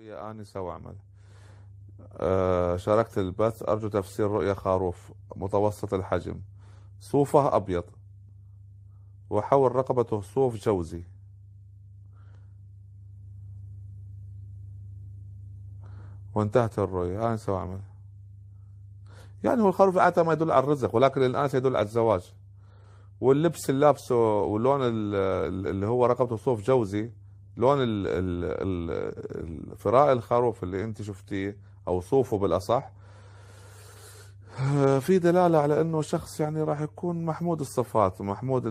رؤيا آنسة واعمل آه، شاركت البث أرجو تفسير رؤيا خاروف متوسط الحجم صوفه أبيض وحول رقبته صوف جوزي وانتهت الرؤيا آنسة واعمل يعني هو الخروف عادة ما يدل على الرزق ولكن الآن يدل على الزواج واللبس اللي لابسه واللون اللي هو رقبته صوف جوزي لون ال ال فراء الخروف اللي انت شفتيه او صوفه بالاصح آه، في دلاله على انه شخص يعني راح يكون محمود الصفات ومحمود